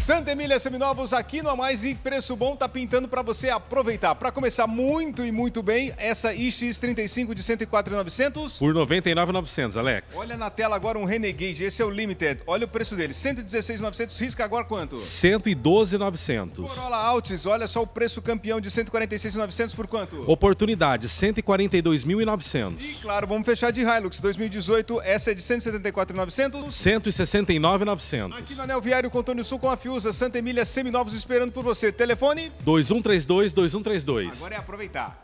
Santa Emília Seminovos aqui no A Mais e preço bom tá pintando para você aproveitar. Para começar muito e muito bem, essa iX35 de 104,900 por 99,900, Alex. Olha na tela agora um Renegade, esse é o Limited. Olha o preço dele, 116,900, risca agora quanto? 112,900. Corolla Altis, olha só o preço campeão de 146,900 por quanto? Oportunidade, 142.900. E claro, vamos fechar de Hilux 2018, essa é de 174,900. 169,900. Aqui no Anel Viário Contorno Sul com a Fiat Marfiusa, Santa Emília, Seminovos esperando por você. Telefone? 2132 2132. Agora é aproveitar.